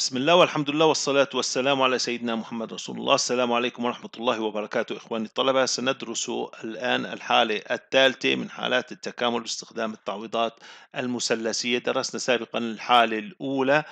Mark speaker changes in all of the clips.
Speaker 1: بسم الله والحمد لله والصلاة والسلام على سيدنا محمد رسول الله السلام عليكم ورحمة الله وبركاته إخواني الطلبة سندرس الآن الحالة الثالثة من حالات التكامل باستخدام التعويضات المثلثية درسنا سابقا الحالة الأولى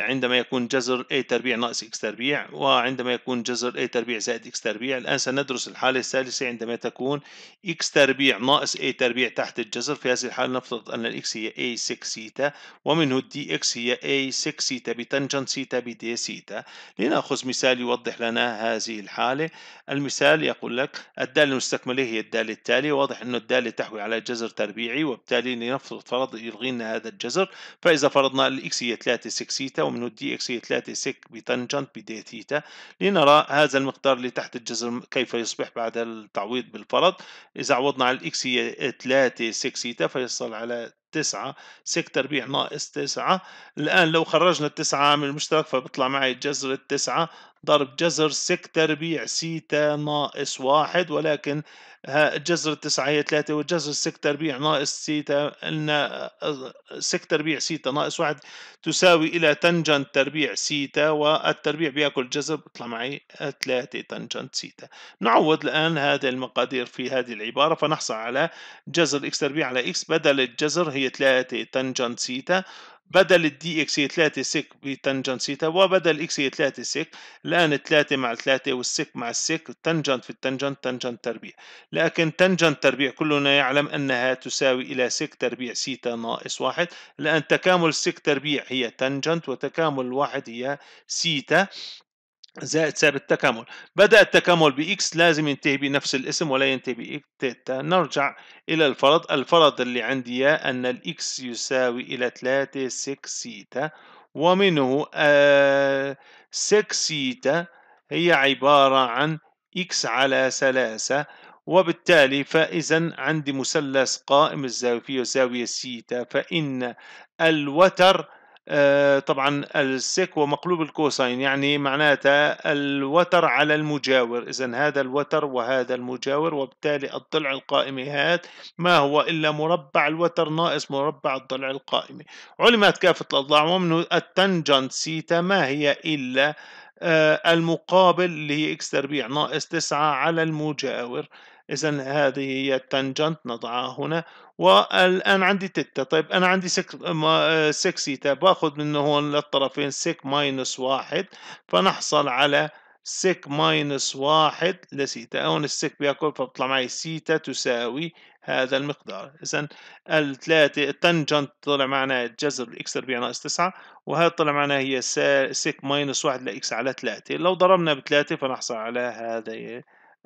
Speaker 1: عندما يكون جذر a تربيع ناقص x تربيع وعندما يكون جذر a تربيع زائد x تربيع الآن سندرس الحالة الثالثة عندما تكون x تربيع ناقص a تربيع تحت الجذر في هذه الحالة نفترض أن X هي a 6 سيتا ومنه الدي هي a 6 سيتا بتنجنت سيتا بدي سيتا لنأخذ مثال يوضح لنا هذه الحالة المثال يقول لك الدالة المستكملة هي الدالة التالية واضح أن الدالة تحوي على جذر تربيعي وبالتالي لنفترض فرض يلغي لنا هذا الجذر فإذا فرضنا X هي 3 6 سك سيتا ومنه دي اكس هي 3 سيك بتنجنت بدي ثيتا لنرى هذا المقدار اللي تحت الجزر كيف يصبح بعد التعويض بالفرض إذا عوضنا على الإكس هي 3 سيك سيتا فيصل على تسعة سيك تربيع ناقص تسعة الآن لو خرجنا التسعة من المشترك فبطلع معي جذر التسعة ضرب جذر سك تربيع سيتا ناقص واحد ولكن جذر التسعة هي ثلاثة وجذر سك تربيع ناقص سيتا قلنا آه، سك تربيع سيتا ناقص واحد تساوي إلى تنجنت تربيع سيتا والتربيع بياكل جذر بيطلع معي ثلاثة آه، تنجنت سيتا نعوض الآن هذه المقادير في هذه العبارة فنحصل على جذر إكس تربيع على إكس بدل الجذر هي ثلاثة تنجنت سيتا بدل الدي اكس هي 3 سك بتنجنت سيتا وبدل اكس هي 3 سك الان 3 مع 3 والسك مع السك تنجنت في التنجنت تنجنت تربيع لكن تنجنت تربيع كلنا يعلم انها تساوي الى سك تربيع سيتا ناقص واحد الان تكامل سك تربيع هي تنجنت وتكامل واحد هي سيتا زائد سعر التكامل بدأ التكامل بإكس لازم ينتهي بنفس الاسم ولا ينتهي بإكس تيتا نرجع إلى الفرض الفرض اللي عندي أن الإكس يساوي إلى 3 6 سيتا ومنه آه سيتا هي عبارة عن إكس على 3 وبالتالي فإذا عندي مثلث قائم الزاوية فيه زاوية سيتا فإن الوتر آه، طبعا السيك ومقلوب مقلوب الكوساين يعني معناته الوتر على المجاور إذا هذا الوتر وهذا المجاور وبالتالي الضلع القائمه هات ما هو إلا مربع الوتر ناقص مربع الضلع القائمه علمت كافة الأضلاع ومن التنجنت سيتا ما هي إلا آه، المقابل اللي هي إكس تربيع ناقص تسعة على المجاور إذا هذه هي التنجنت نضعها هنا والآن عندي تتا طيب أنا عندي 6 سك... تيتا باخذ من هون للطرفين سك ماينس واحد فنحصل على سيك ماينس واحد لسيتا هون السيك بياكل فبطلع معي سيتا تساوي هذا المقدار إذا الثلاثة التنجنت طلع معنا جذر الإكس تربيع ناقص تسعة وهذا طلع معنا هي سيك ماينس واحد لإكس على ثلاثة لو ضربنا بثلاثة فنحصل على هذا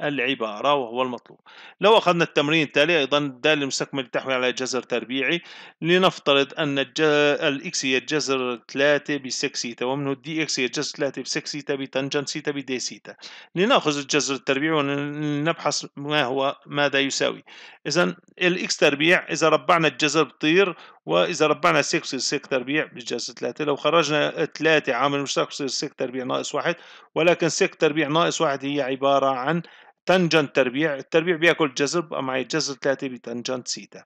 Speaker 1: العبارة وهو المطلوب لو أخذنا التمرين التالي أيضا الدال المستكمل تحوي على جذر تربيعي لنفترض أن الإكس هي جذر 3 بسك سيتا ومنه الدي إكس هي جذر 3 بسك سيتا بتنجنت سيتا بدي سيتا لنأخذ الجذر التربيعي ونبحث ما هو ماذا يساوي إذا الإكس تربيع إذا ربعنا الجذر بطير وإذا ربعنا 6 بصير 6 تربيع بالجذر 3 لو خرجنا 3 عامل مشترك بصير 6 تربيع ناقص 1 ولكن 6 تربيع ناقص 1 هي عبارة عن تانجنت تربيع التربيع بياكل جذر بقى معي جذر 3 بتانجنت سيتا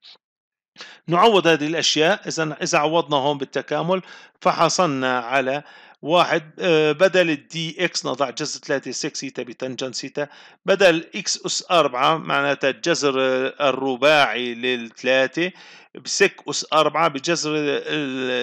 Speaker 1: نعوض هذه الأشياء إذا إذا عوضنا هون بالتكامل فحصلنا على آه واحد آه، بدل الدي اكس نضع جذر 3 6 سيتا بتنجن سيتا بدل اكس أس 4 معناتها الجذر آه، الرباعي للثلاثة بسك أس 4 بجذر آه،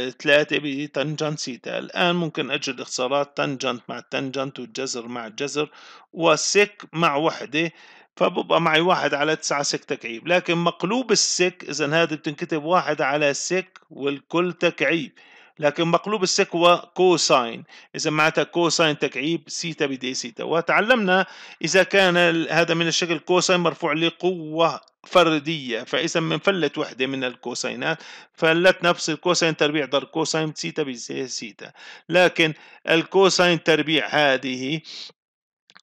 Speaker 1: الثلاثة بتنجن سيتا الآن ممكن أجد اختصارات تنجنت مع التنجنت والجذر مع الجذر وسك مع وحدة فببقى معي واحد على تسعة سك تكعيب لكن مقلوب السك إذا هذا بتنكتب واحد على سك والكل تكعيب لكن مقلوب هو كوساين إذا معناتها كوساين تكعيب سيتا بدي سيتا وتعلمنا إذا كان هذا من الشكل كوساين مرفوع لقوة فردية فإذا من فلت وحدة من الكوساينات فلت نفس الكوسين تربيع ضرب كوسين سيتا بدي سيتا لكن الكوسين تربيع هذه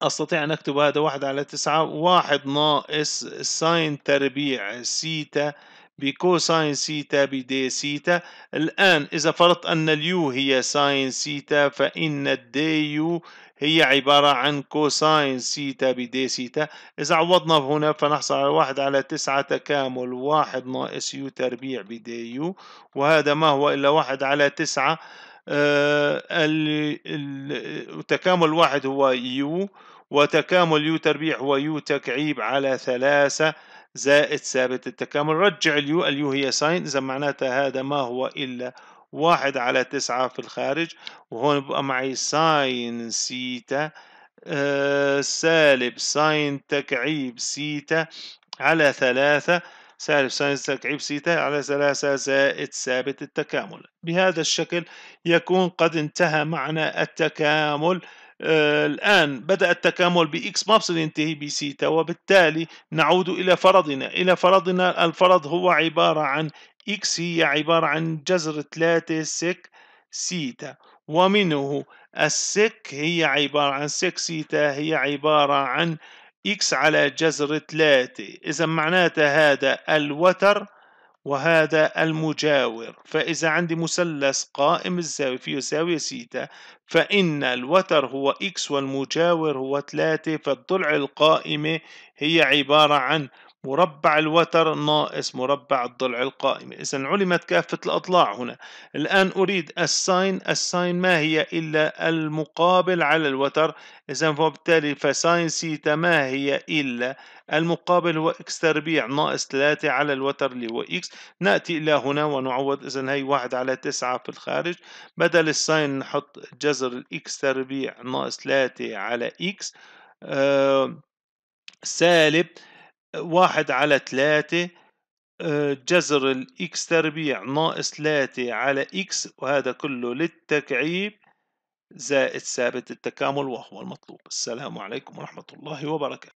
Speaker 1: أستطيع أن أكتب هذا واحد على تسعة واحد ناقص ساين تربيع سيتا بكوساين سيتا بدي سيتا الآن إذا فرضت أن اليو هي ساين سيتا فإن الدي يو هي عبارة عن كوساين سيتا بدي سيتا إذا عوضنا هنا فنحصل على واحد على تسعة تكامل واحد ناقص يو تربيع بدي يو وهذا ما هو إلا واحد على تسعة آه، التكامل تكامل واحد هو يو وتكامل يو تربيع هو يو تكعيب على ثلاثة زائد ثابت التكامل رجع اليو اليو هي ساين إذا معناتها هذا ما هو إلا واحد على تسعة في الخارج وهون بقى معي ساين سيتا آه، سالب ساين تكعيب سيتا على ثلاثة سالب ساين تكعيب سيتا على ثلاثة زائد ثابت التكامل بهذا الشكل يكون قد انتهى معنى التكامل آه، الآن بدأ التكامل بإكس مفصل ينتهي سيتا وبالتالي نعود إلى فرضنا إلى فرضنا الفرض هو عبارة عن إكس هي عبارة عن جذر 3 سك سيتا ومنه السك هي عبارة عن سك سيتا هي عبارة عن إكس على جذر 3 إذا معناته هذا الوتر وهذا المجاور فإذا عندي مثلث قائم الزاوية فيه زاوية سيتا فإن الوتر هو إكس والمجاور هو 3 فالضلع القائمة هي عبارة عن مربع الوتر ناقص مربع الضلع القائمة إذا علمت كافة الأضلاع هنا الآن أريد الساين الساين ما هي إلا المقابل على الوتر إذا فبالتالي فساين سيتا ما هي إلا المقابل هو إكس تربيع ناقص 3 على الوتر اللي هو إكس نأتي إلى هنا ونعوض إذا هي واحد على تسعة في الخارج بدل الساين نحط جذر الإكس تربيع ناقص 3 على إكس آه سالب واحد على تلاتة آه، جذر الإكس تربيع ناقص تلاتة على إكس وهذا كله للتكعيب زائد ثابت التكامل وهو المطلوب السلام عليكم ورحمة الله وبركاته